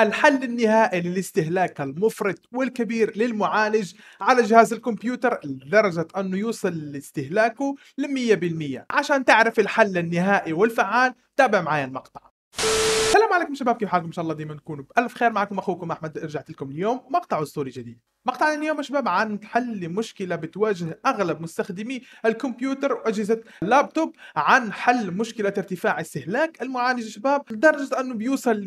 الحل النهائي للاستهلاك المفرط والكبير للمعالج على جهاز الكمبيوتر لدرجة أنه يوصل لاستهلاكه ل 100% عشان تعرف الحل النهائي والفعال تابع معايا المقطع السلام عليكم شباب كيف حالكم ان شاء الله ديما نكونوا بالف خير معكم اخوكم احمد رجعت لكم اليوم مقطع اسطوري جديد مقطعنا اليوم شباب عن حل مشكلة بتواجه أغلب مستخدمي الكمبيوتر وأجهزة اللابتوب عن حل مشكلة ارتفاع استهلاك المعالج شباب لدرجة أنه بيوصل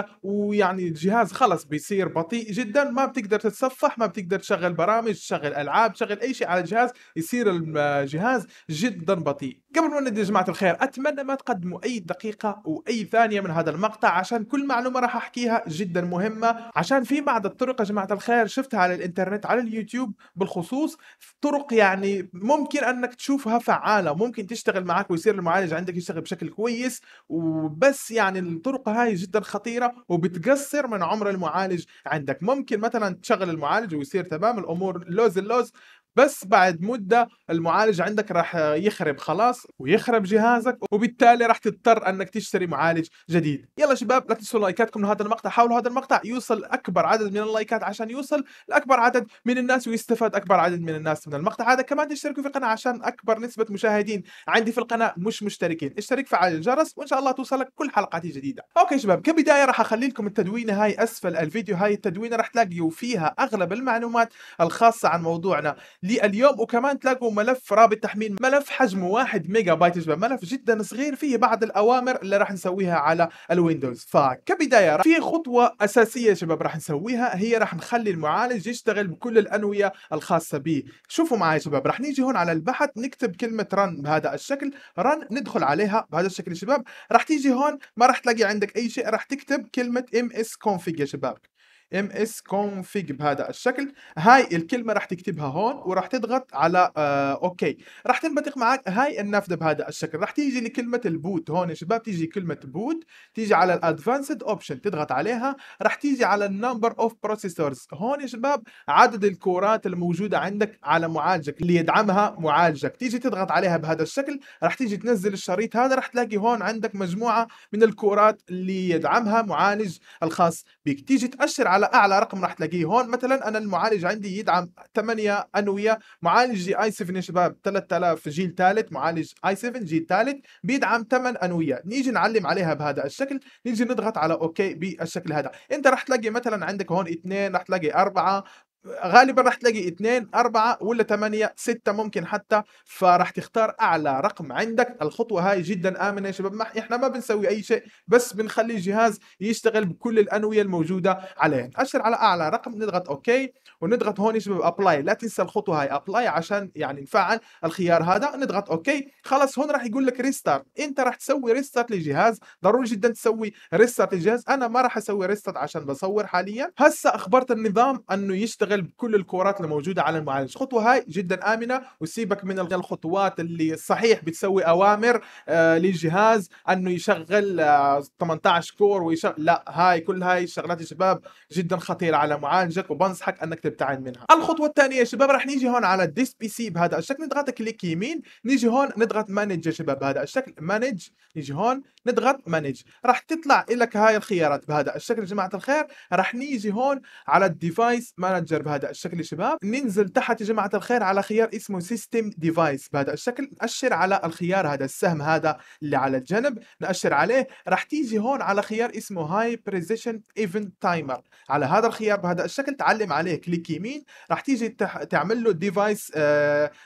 100% ويعني الجهاز خلص بيصير بطيء جدا ما بتقدر تتصفح ما بتقدر تشغل برامج تشغل ألعاب تشغل أي شيء على الجهاز يصير الجهاز جدا بطيء قبل ما نبدأ جماعة الخير أتمنى ما تقدموا أي دقيقة وأي ثانية من هذا المقطع عشان كل معلومة راح أحكيها جدا مهمة عشان في بعض الطرق يا جماعة الخير شفتها على الانترنت على اليوتيوب بالخصوص طرق يعني ممكن انك تشوفها فعاله ممكن تشتغل معك ويصير المعالج عندك يشتغل بشكل كويس وبس يعني الطرق هاي جدا خطيره وبتقصر من عمر المعالج عندك ممكن مثلا تشغل المعالج ويصير تمام الامور لوز اللوز بس بعد مدة المعالج عندك راح يخرب خلاص ويخرب جهازك وبالتالي راح تضطر انك تشتري معالج جديد يلا شباب لا تنسوا لايكاتكم لهذا المقطع حاولوا هذا المقطع يوصل اكبر عدد من اللايكات عشان يوصل لاكبر عدد من الناس ويستفاد اكبر عدد من الناس من المقطع هذا كمان تشتركوا في القناة عشان اكبر نسبة مشاهدين عندي في القناة مش مشتركين اشترك فعل الجرس وان شاء الله توصلك كل حلقاتي جديدة اوكي شباب كبداية راح اخلي لكم التدوينة هاي اسفل الفيديو هاي التدوينة راح تلاقيوا فيها اغلب المعلومات الخاصة عن موضوعنا لليوم وكمان تلاقوا ملف رابط تحميل ملف حجمه 1 ميجا بايت ملف جدا صغير فيه بعض الاوامر اللي راح نسويها على الويندوز فكبدايه في خطوه اساسيه يا شباب راح نسويها هي راح نخلي المعالج يشتغل بكل الانويه الخاصه به شوفوا معي يا شباب راح نيجي هون على البحث نكتب كلمه رن بهذا الشكل رن ندخل عليها بهذا الشكل يا شباب راح تيجي هون ما راح تلاقي عندك اي شيء راح تكتب كلمه اس كونفيج يا شباب msconfig بهذا الشكل هاي الكلمه راح تكتبها هون وراح تضغط على آه اوكي راح تنبثق معك هاي النافذه بهذا الشكل راح تيجي لكلمه البوت هون يا شباب تيجي كلمه بوت تيجي على الادفانسد اوبشن تضغط عليها راح تيجي على النمبر اوف بروسيسورز هون يا شباب عدد الكورات الموجوده عندك على معالجك اللي يدعمها معالجك تيجي تضغط عليها بهذا الشكل راح تيجي تنزل الشريط هذا راح تلاقي هون عندك مجموعه من الكورات اللي يدعمها معالج الخاص بك تيجي تاشر على على اعلى رقم راح تلاقيه هون مثلا انا المعالج عندي يدعم 8 انويه معالج اي 7 يا شباب 3000 جيل ثالث معالج اي 7 جيل ثالث بيدعم 8 انويه نيجي نعلم عليها بهذا الشكل نيجي نضغط على اوكي بالشكل هذا انت راح تلاقي مثلا عندك هون اثنين راح تلاقي اربعه غالبا راح تلاقي اثنين أربعة ولا ثمانية ستة ممكن حتى فراح تختار أعلى رقم عندك الخطوة هاي جدا آمنة يا شباب ما إحنا ما بنسوي أي شيء بس بنخلي الجهاز يشتغل بكل الأنوية الموجودة عليه أشر على أعلى رقم نضغط أوكي ونضغط هون يا شباب أبلاي لا تنسى الخطوة هاي أبلاي عشان يعني نفعل الخيار هذا نضغط أوكي خلاص هون راح يقول لك ريستارت أنت راح تسوي ريستارت للجهاز ضروري جدا تسوي ريستارت للجهاز أنا ما راح أسوي ريستارت عشان بصور حاليا هسه أخبرت النظام أنه يشتغل تستغل كل الكورات الموجوده على المعالج الخطوه هاي جدا امنه وسيبك من الخطوات اللي صحيح بتسوي اوامر آه، للجهاز انه يشغل 18 آه، كور ويشغل لا هاي كل هاي الشغلات يا شباب جدا خطيره على معالجك وبنصحك انك تبتعد منها الخطوه الثانيه يا شباب راح نيجي هون على الديس بي سي بهذا الشكل نضغط كليك يمين نيجي هون نضغط مانج يا شباب بهذا الشكل مانج نيجي هون نضغط مانج راح تطلع لك هاي الخيارات بهذا الشكل يا جماعه الخير راح نيجي هون على الديفايس مانجر تويتر بهذا الشكل يا شباب ننزل تحت يا جماعه الخير على خيار اسمه سيستم ديفايس بهذا الشكل نأشر على الخيار هذا السهم هذا اللي على الجنب نأشر عليه راح تيجي هون على خيار اسمه هاي بريزيشن ايفنت تايمر على هذا الخيار بهذا الشكل تعلم عليه كليك يمين راح تيجي تعمل له ديفايس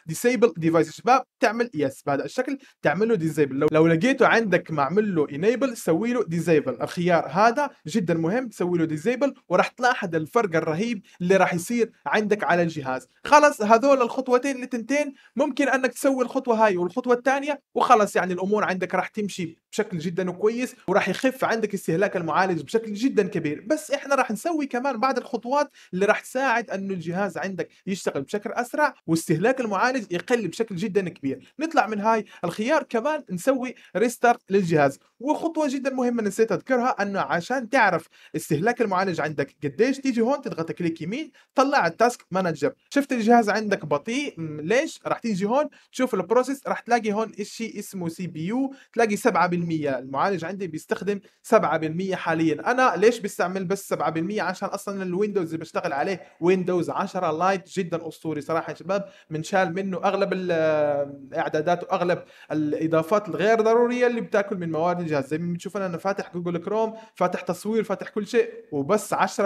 ديسيبل ديفايس يا شباب تعمل يس بهذا الشكل تعمل له ديزيبل لو, لو لقيته عندك معمل له انيبل سوي له ديزيبل الخيار هذا جدا مهم سوي له ديزيبل وراح تلاحظ الفرق الرهيب اللي راح يصير عندك على الجهاز خلص هذول الخطوتين التنتين ممكن انك تسوي الخطوه هاي والخطوه الثانيه وخلص يعني الامور عندك راح تمشي بشكل جدا كويس وراح يخف عندك استهلاك المعالج بشكل جدا كبير بس احنا راح نسوي كمان بعض الخطوات اللي راح تساعد انه الجهاز عندك يشتغل بشكل اسرع واستهلاك المعالج يقل بشكل جدا كبير نطلع من هاي الخيار كمان نسوي ريستارت للجهاز وخطوه جدا مهمه نسيت اذكرها انه عشان تعرف استهلاك المعالج عندك قديش تيجي هون تضغط كليك يمين طلعت تاسك مانجر شفت الجهاز عندك بطيء ليش راح تيجي هون تشوف البروسيس راح تلاقي هون شيء اسمه سي بي يو تلاقي 7% المعالج عندي بيستخدم 7% حاليا انا ليش بستعمل بس 7% عشان اصلا الويندوز اللي بشتغل عليه ويندوز 10 لايت جدا اسطوري صراحه يا شباب منشال منه اغلب الاعدادات آه، واغلب الاضافات الغير ضروريه اللي بتاكل من موارد الجهاز زي ما بتشوف انا فاتح جوجل كروم فاتح تصوير فاتح كل شيء وبس 10%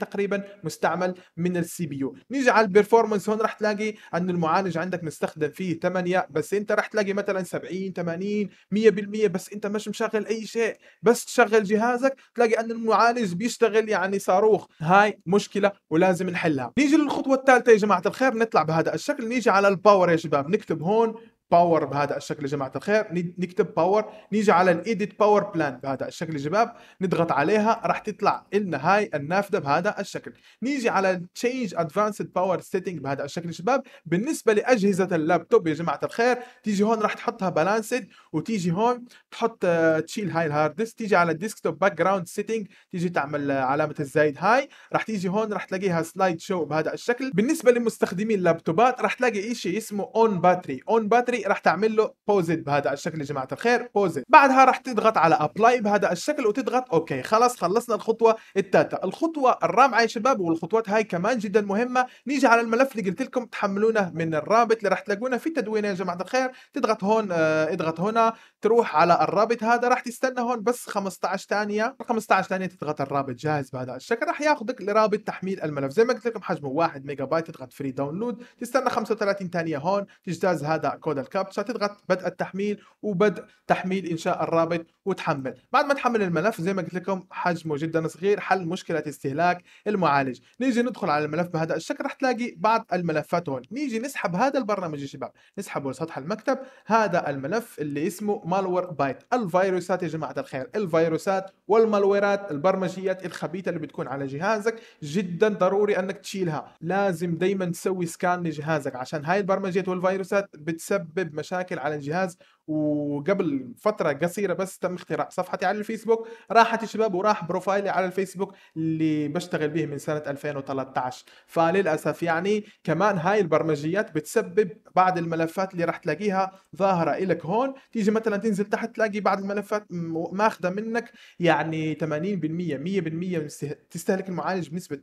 تقريبا مستعمل من من السي بي يو نيجي على البرفورمانس هون راح تلاقي ان المعالج عندك مستخدم فيه 8 بس انت راح تلاقي مثلا 70 80 100% بس انت مش مشغل اي شيء بس تشغل جهازك تلاقي ان المعالج بيشتغل يعني صاروخ هاي مشكله ولازم نحلها نيجي للخطوه الثالثه يا جماعه الخير نطلع بهذا الشكل نيجي على الباور يا شباب نكتب هون باور بهذا الشكل يا جماعه الخير نكتب باور نيجي على الايديت باور بلان بهذا الشكل يا شباب نضغط عليها راح تطلع لنا هاي النافذه بهذا الشكل نيجي على تشينج ادفانسد باور سيتنج بهذا الشكل يا شباب بالنسبه لاجهزه اللابتوب يا جماعه الخير تيجي هون راح تحطها بالانسد وتيجي هون تحط آه، تشيل هاي الهارد ديسك تيجي على الديسك توب باك جراوند سيتنج تيجي تعمل آه، علامه الزايد هاي راح تيجي هون راح تلاقيها سلايد شو بهذا الشكل بالنسبه لمستخدمي اللابتوبات راح تلاقي شيء اسمه اون باتري اون باتري راح تعمل له بوزيت بهذا الشكل يا جماعه الخير بوزيت بعدها راح تضغط على ابلاي بهذا الشكل وتضغط اوكي خلاص خلصنا الخطوه الثالثه الخطوه الرابعه يا شباب والخطوات هاي كمان جدا مهمه نيجي على الملف اللي قلت لكم تحملونه من الرابط اللي راح تلاقونه في التدوينه يا جماعه الخير تضغط هون اه اضغط هنا تروح على الرابط هذا راح تستنى هون بس 15 ثانيه 15 ثانيه تضغط الرابط جاهز بهذا الشكل راح ياخذك لرابط تحميل الملف زي ما قلت لكم حجمه 1 ميجا بايت تضغط فري داونلود تستنى 35 ثانيه هون تجتاز هذا كود كابتشا تضغط بدء التحميل وبدء تحميل انشاء الرابط وتحمل بعد ما تحمل الملف زي ما قلت لكم حجمه جدا صغير حل مشكله استهلاك المعالج نيجي ندخل على الملف بهذا الشكل راح تلاقي بعض الملفات هون نيجي نسحب هذا البرنامج يا شباب نسحبه لسطح المكتب هذا الملف اللي اسمه مالور بايت الفيروسات يا جماعه الخير الفيروسات والمالويرات البرمجيات الخبيثه اللي بتكون على جهازك جدا ضروري انك تشيلها لازم دائما تسوي سكان لجهازك عشان هاي البرمجيات والفيروسات بتسبب تسبب مشاكل على الجهاز وقبل فتره قصيره بس تم اختراع صفحتي على الفيسبوك راحت الشباب وراح بروفايلي على الفيسبوك اللي بشتغل به من سنه 2013 فللاسف يعني كمان هاي البرمجيات بتسبب بعض الملفات اللي راح تلاقيها ظاهره لك هون تيجي مثلا تنزل تحت تلاقي بعض الملفات ماخذه منك يعني 80% 100% تستهلك المعالج بنسبه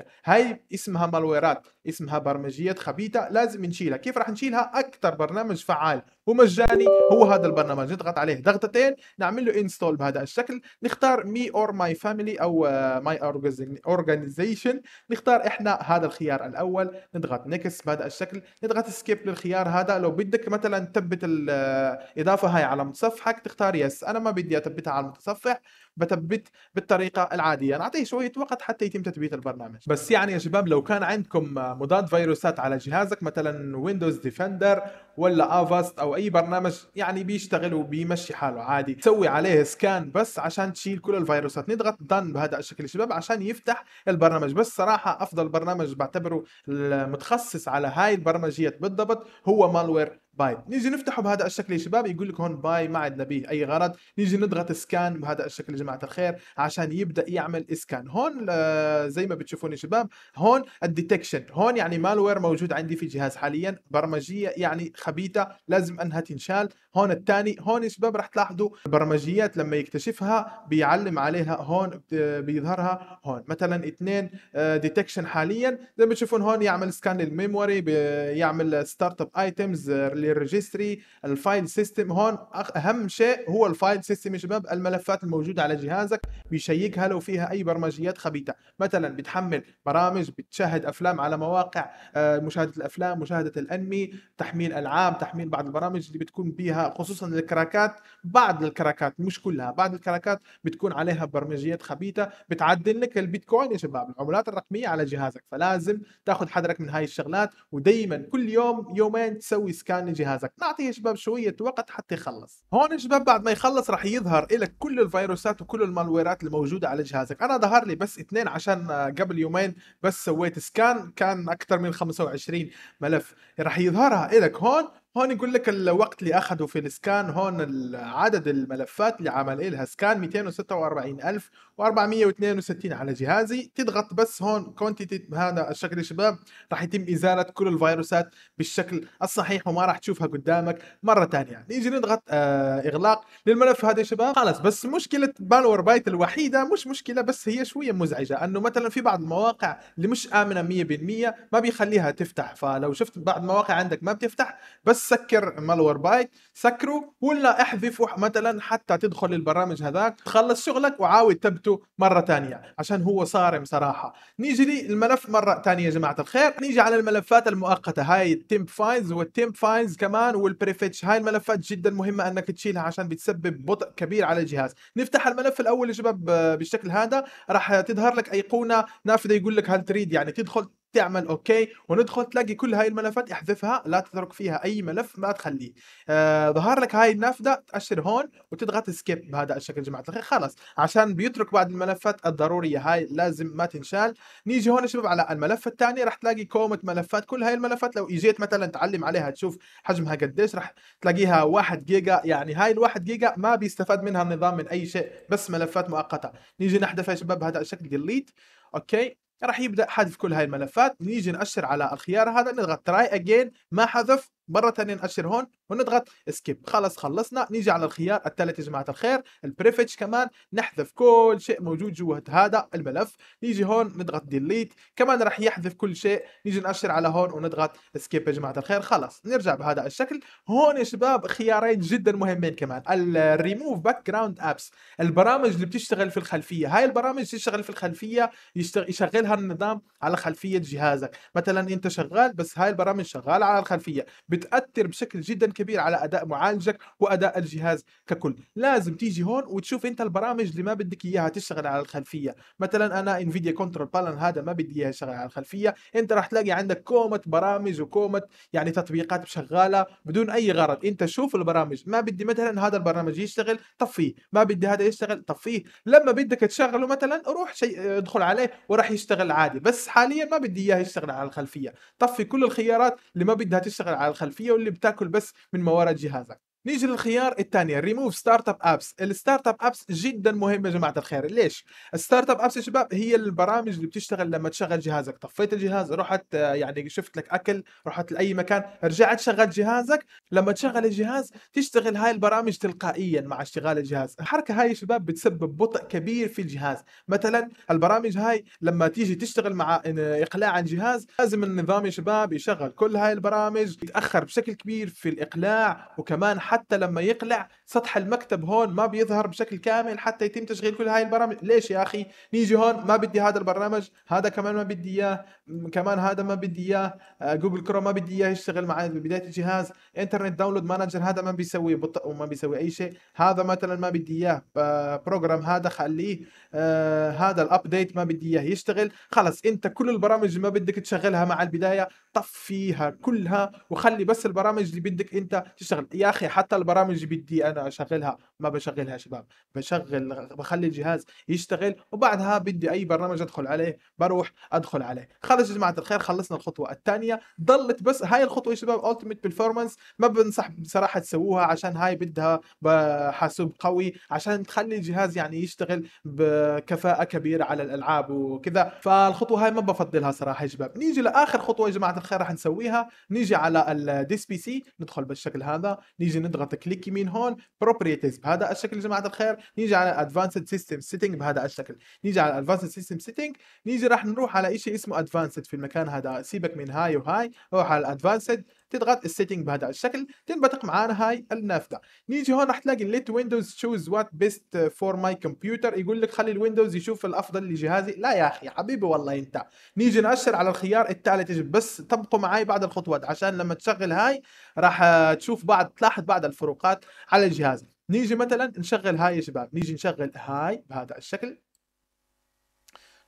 100% هاي اسمها مالويرات اسمها برمجيات خبيثه لازم نشيلها كيف راح نشيلها اكثر برنامج فعال ومجاني هو هذا البرنامج نضغط عليه ضغطتين نعمل له انستول بهذا الشكل نختار مي اور ماي فاميلي او ماي آه، اورجانيزيشن نختار احنا هذا الخيار الاول نضغط نكست بهذا الشكل نضغط سكيب للخيار هذا لو بدك مثلا تثبت الاضافه آه، هاي على متصفحك تختار يس انا ما بدي اثبتها على المتصفح بثبت بالطريقه العاديه نعطيه شويه وقت حتى يتم تثبيت البرنامج بس يعني يا شباب لو كان عندكم مضاد فيروسات على جهازك مثلا ويندوز ديفندر ولا افاست او اي برنامج يعني بيشتغل وبيمشي حاله عادي تسوي عليه سكان بس عشان تشيل كل الفيروسات نضغط دن بهذا الشكل يا شباب عشان يفتح البرنامج بس صراحه افضل برنامج بعتبره المتخصص على هاي البرمجيات بالضبط هو مالوير باي نيجي نفتحه بهذا الشكل يا شباب يقول لك هون باي ما عندنا به اي غرض نيجي نضغط سكان بهذا الشكل يا جماعه الخير عشان يبدا يعمل سكان هون آه زي ما بتشوفون يا شباب هون الديتكشن هون يعني مالوير موجود عندي في جهاز حاليا برمجيه يعني خبيثه لازم انها تنشال هون الثاني هون يا شباب راح تلاحظوا البرمجيات لما يكتشفها بيعلم عليها هون آه، بيظهرها هون مثلا اثنين ديتكشن آه، حاليا زي ما بتشوفون هون يعمل سكان للميموري بيعمل ستارت اب ايتمز الريجستري الفايل سيستم هون اهم شيء هو الفايل سيستم يا شباب الملفات الموجوده على جهازك بيشيكها لو فيها اي برمجيات خبيثه مثلا بتحمل برامج بتشاهد افلام على مواقع آه، مشاهده الافلام مشاهده الانمي تحميل العاب تحميل بعض البرامج اللي بتكون بيها خصوصا الكراكات بعض الكراكات مش كلها بعض الكراكات بتكون عليها برمجيات خبيثه بتعدل لك البيتكوين يا شباب العملات الرقميه على جهازك فلازم تاخذ حذرك من هاي الشغلات ودائما كل يوم يومين تسوي سكان جهازك نعطي يا شباب شويه وقت حتى يخلص هون شباب بعد ما يخلص راح يظهر لك كل الفيروسات وكل المالويرات الموجوده على جهازك انا ظهر لي بس اثنين عشان آه، قبل يومين بس سويت سكان كان اكثر من 25 ملف راح يظهرها لك هون هون يقول لك الوقت اللي اخذه في السكان هون عدد الملفات اللي عمل لها سكان 246462 على جهازي تضغط بس هون كونتيتي بهذا الشكل يا شباب راح يتم ازاله كل الفيروسات بالشكل الصحيح وما راح تشوفها قدامك مره ثانيه نيجي نضغط آه اغلاق للملف هذا يا شباب خلاص بس مشكله بالور بايت الوحيده مش مشكله بس هي شويه مزعجه انه مثلا في بعض المواقع اللي مش امنه 100% ما بيخليها تفتح فلو شفت بعض المواقع عندك ما بتفتح بس سكر مالور بايت سكره ولا احذفه مثلا حتى تدخل البرامج هذاك تخلص شغلك وعاود تبته مره ثانيه عشان هو صارم صراحه نيجي لي الملف مره ثانيه يا جماعه الخير نيجي على الملفات المؤقته هاي التيمب فايلز والتيمب فايلز كمان والبريفتش هاي الملفات جدا مهمه انك تشيلها عشان بتسبب بطء كبير على الجهاز نفتح الملف الاول يا شباب آه، بالشكل هذا راح تظهر لك ايقونه نافذه يقول لك هل تريد يعني تدخل تعمل اوكي وندخل تلاقي كل هاي الملفات احذفها لا تترك فيها اي ملف ما تخليه آه ظهر لك هاي النافذه تاشر هون وتضغط سكيب بهذا الشكل جماعه الخير خلاص عشان بيترك بعض الملفات الضروريه هاي لازم ما تنشال نيجي هون شباب على الملف الثاني راح تلاقي كومه ملفات كل هاي الملفات لو اجيت مثلا تعلم عليها تشوف حجمها قديش راح تلاقيها 1 جيجا يعني هاي ال1 جيجا ما بيستفاد منها النظام من اي شيء بس ملفات مؤقته نيجي نحذفها يا شباب بهذا الشكل ديليت اوكي راح يبدا حذف كل هاي الملفات نيجي ناشر على الخيار هذا نضغط تراي اجين ما حذف مره ثانيه ناشر هون ونضغط سكيب خلص خلصنا نيجي على الخيار الثالث يا جماعه الخير البريفيتش كمان نحذف كل شيء موجود جوا هذا الملف نيجي هون نضغط ديليت كمان راح يحذف كل شيء نيجي ناشر على هون ونضغط سكيب يا جماعه الخير خلص نرجع بهذا الشكل هون يا شباب خيارين جدا مهمين كمان الريموف باك جراوند ابس البرامج اللي بتشتغل في الخلفيه هاي البرامج تشتغل في الخلفيه يشتغل يشغلها النظام على خلفيه جهازك مثلا انت شغال بس هاي البرامج شغاله على الخلفيه بتاثر بشكل جدا كبير على اداء معالجك واداء الجهاز ككل لازم تيجي هون وتشوف انت البرامج اللي ما بدك اياها تشتغل على الخلفيه مثلا انا انفيديا كنترول بالان هذا ما بدي اياه يشتغل على الخلفيه انت راح تلاقي عندك كومه برامج وكومه يعني تطبيقات شغاله بدون اي غرض انت شوف البرامج ما بدي مثلا هذا البرنامج يشتغل طفيه ما بدي هذا يشتغل طفيه لما بدك تشغله مثلا روح شيء ادخل عليه وراح يشتغل عادي بس حاليا ما بدي اياه يشتغل على الخلفيه طفي كل الخيارات اللي ما بدها تشتغل على الخلفيه الخلفيه واللي بتاكل بس من موارد جهازك نيجي للخيار الثاني ريموف ستارت اب ابس الستارت اب ابس جدا مهمه يا جماعه الخير ليش الستارت اب ابس يا شباب هي البرامج اللي بتشتغل لما تشغل جهازك طفيت الجهاز رحت آه، يعني شفت لك اكل رحت لاي مكان رجعت شغلت جهازك لما تشغل الجهاز تشتغل هاي البرامج تلقائيا مع اشتغال الجهاز الحركه هاي يا شباب بتسبب بطء كبير في الجهاز مثلا البرامج هاي لما تيجي تشتغل مع آه، اقلاع الجهاز لازم النظام يا شباب يشغل كل هاي البرامج يتاخر بشكل كبير في الاقلاع وكمان حتى حتى لما يقلع سطح المكتب هون ما بيظهر بشكل كامل حتى يتم تشغيل كل هاي البرامج ليش يا اخي نيجي هون ما بدي هذا البرنامج هذا كمان ما بدي اياه كمان هذا ما بدي اياه آه، جوجل كروم ما بدي اياه يشتغل معي بدايه الجهاز انترنت داونلود مانجر هذا ما بيسوي بطء وما بيسوي اي شيء هذا مثلا ما بدي اياه بروجرام هذا خليه آه، هذا الابديت ما بدي اياه يشتغل خلص انت كل البرامج اللي ما بدك تشغلها مع البدايه طفيها كلها وخلي بس البرامج اللي بدك انت تشتغل يا اخي حتى حتى البرامج بدي انا اشغلها ما بشغلها شباب بشغل بخلي الجهاز يشتغل وبعدها بدي اي برنامج ادخل عليه بروح ادخل عليه خلص يا جماعه الخير خلصنا الخطوه الثانيه ضلت بس هاي الخطوه يا شباب التيميت بيرفورمانس ما بنصح بصراحه تسووها عشان هاي بدها حاسوب قوي عشان تخلي الجهاز يعني يشتغل بكفاءه كبيره على الالعاب وكذا فالخطوه هاي ما بفضلها صراحه يا شباب نيجي لاخر خطوه يا جماعه الخير راح نسويها نيجي على الديس بي سي ندخل بالشكل هذا نيجي ندخل نضغط كليك يمين هون بروبريتيز بهذا الشكل يا جماعه الخير نيجي على ادفانسد سيستم سيتنج بهذا الشكل نيجي على ادفانسد سيستم سيتنج نيجي راح نروح على شيء اسمه ادفانسد في المكان هذا سيبك من هاي وهاي روح على ادفانسد تضغط السيتنج بهذا الشكل تنبثق معانا هاي النافذه نيجي هون راح تلاقي ليت ويندوز تشوز وات بيست فور ماي كمبيوتر يقول لك خلي الويندوز يشوف الافضل لجهازي لا يا اخي حبيبي والله انت نيجي ناشر على الخيار الثالث يجب بس طبقوا معي بعد الخطوات عشان لما تشغل هاي راح تشوف بعض تلاحظ بعض الفروقات على الجهاز نيجي مثلا نشغل هاي يا شباب نيجي نشغل هاي بهذا الشكل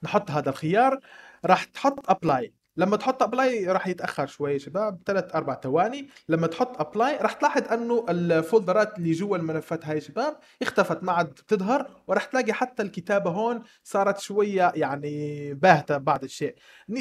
نحط هذا الخيار راح تحط ابلاي لما تحط ابلاي راح يتاخر شوي شباب ثلاث اربع ثواني لما تحط ابلاي راح تلاحظ انه الفولدرات اللي جوا الملفات هاي شباب اختفت ما عاد بتظهر وراح تلاقي حتى الكتابه هون صارت شويه يعني باهته بعض الشيء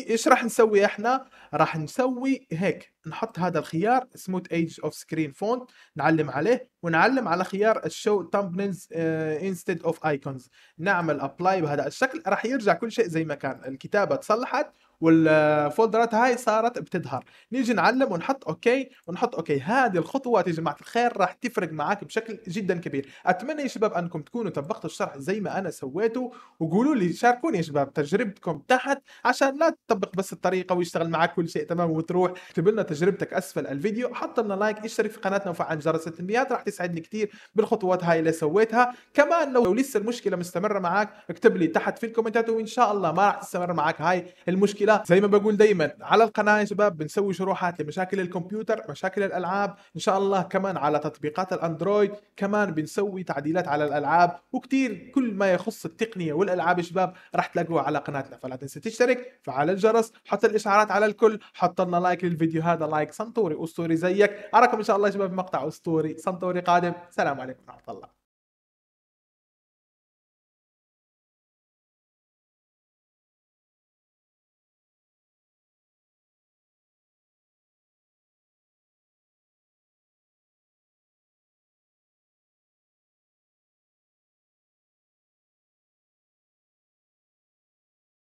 ايش راح نسوي احنا راح نسوي هيك نحط هذا الخيار سموث ايج اوف سكرين فونت نعلم عليه ونعلم على خيار الشو تامبنلز انستد اوف ايكونز نعمل ابلاي بهذا الشكل راح يرجع كل شيء زي ما كان الكتابه تصلحت والفولدرات هاي صارت بتظهر نيجي نعلم ونحط اوكي ونحط اوكي هذه الخطوات يا جماعه الخير راح تفرق معاك بشكل جدا كبير اتمنى يا شباب انكم تكونوا طبقتوا الشرح زي ما انا سويته وقولوا لي شاركوني يا شباب تجربتكم تحت عشان لا تطبق بس الطريقه ويشتغل معك كل شيء تمام وتروح اكتب لنا تجربتك اسفل الفيديو حط لنا لايك اشترك في قناتنا وفعل جرس التنبيهات راح تسعدني كثير بالخطوات هاي اللي سويتها كمان لو لسه المشكله مستمره معك اكتب لي تحت في الكومنتات وان شاء الله ما راح تستمر معك هاي المشكله الاسئله زي ما بقول دائما على القناه يا شباب بنسوي شروحات لمشاكل الكمبيوتر مشاكل الالعاب ان شاء الله كمان على تطبيقات الاندرويد كمان بنسوي تعديلات على الالعاب وكثير كل ما يخص التقنيه والالعاب يا شباب راح تلاقوها على قناتنا فلا تنسى تشترك فعل الجرس حط الاشعارات على الكل حط لنا لايك للفيديو هذا لايك سنطوري اسطوري زيك اراكم ان شاء الله يا شباب في مقطع اسطوري سنطوري قادم سلام عليكم ورحمه الله